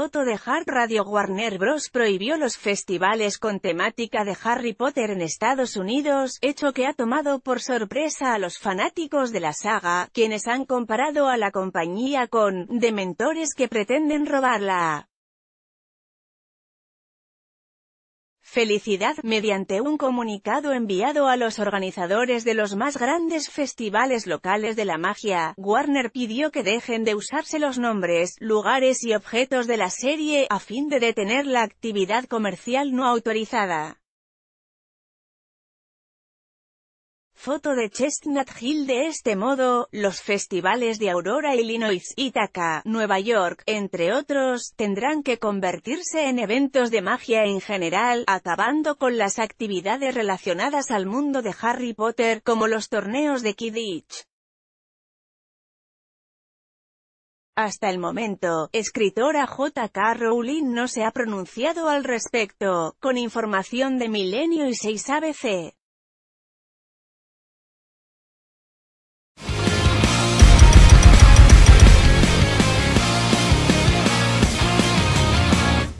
foto de Hard Radio Warner Bros. prohibió los festivales con temática de Harry Potter en Estados Unidos, hecho que ha tomado por sorpresa a los fanáticos de la saga, quienes han comparado a la compañía con «dementores que pretenden robarla». Felicidad mediante un comunicado enviado a los organizadores de los más grandes festivales locales de la magia, Warner pidió que dejen de usarse los nombres, lugares y objetos de la serie, a fin de detener la actividad comercial no autorizada. Foto de Chestnut Hill De este modo, los festivales de Aurora, Illinois, Ithaca, Nueva York, entre otros, tendrán que convertirse en eventos de magia en general, acabando con las actividades relacionadas al mundo de Harry Potter, como los torneos de Kidditch. Hasta el momento, escritora J.K. Rowling no se ha pronunciado al respecto, con información de Milenio y 6ABC.